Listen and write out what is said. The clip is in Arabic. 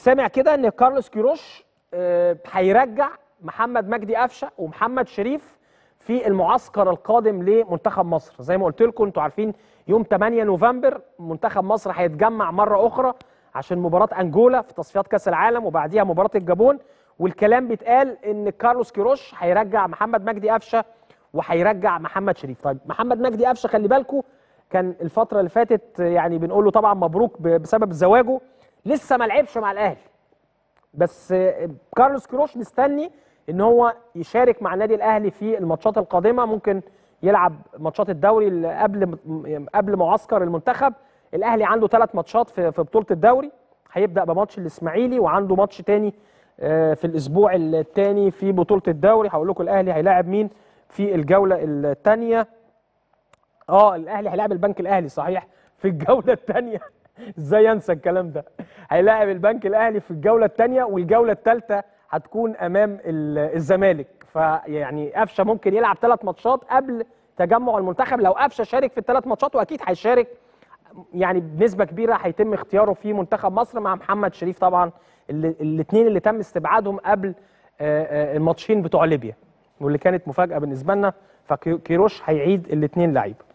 سامع كده ان كارلوس كيروش آه، هيرجع محمد مجدي قفشه ومحمد شريف في المعسكر القادم لمنتخب مصر زي ما قلت لكم انتوا عارفين يوم 8 نوفمبر منتخب مصر هيتجمع مره اخرى عشان مباراه انجولا في تصفيات كاس العالم وبعديها مباراه الجابون والكلام بيتقال ان كارلوس كيروش هيرجع محمد مجدي قفشه وهيرجع محمد شريف طيب محمد مجدي قفشه خلي بالكم كان الفتره اللي فاتت يعني بنقول له طبعا مبروك بسبب زواجه لسه ما لعبش مع الاهلي بس كارلوس كروش مستني ان هو يشارك مع النادي الاهلي في الماتشات القادمه ممكن يلعب ماتشات الدوري قبل قبل معسكر المنتخب الاهلي عنده ثلاث ماتشات في في بطوله الدوري هيبدا بماتش الاسماعيلي وعنده ماتش تاني آه، في الاسبوع الثاني في بطوله الدوري هقول لكم الاهلي هيلاعب مين في الجوله الثانيه اه الاهلي هيلاعب البنك الاهلي صحيح في الجوله الثانيه ازاي انسى الكلام ده هيلاعب البنك الاهلي في الجوله الثانيه والجوله الثالثه هتكون امام الزمالك فيعني قفشه ممكن يلعب ثلاث ماتشات قبل تجمع المنتخب لو قفشه شارك في الثلاث ماتشات واكيد هيشارك يعني بنسبه كبيره هيتم اختياره في منتخب مصر مع محمد شريف طبعا الاثنين اللي تم استبعادهم قبل آه، آه، الماتشين بتوع ليبيا واللي كانت مفاجاه بالنسبه لنا فكيروش هيعيد الاثنين لعيبه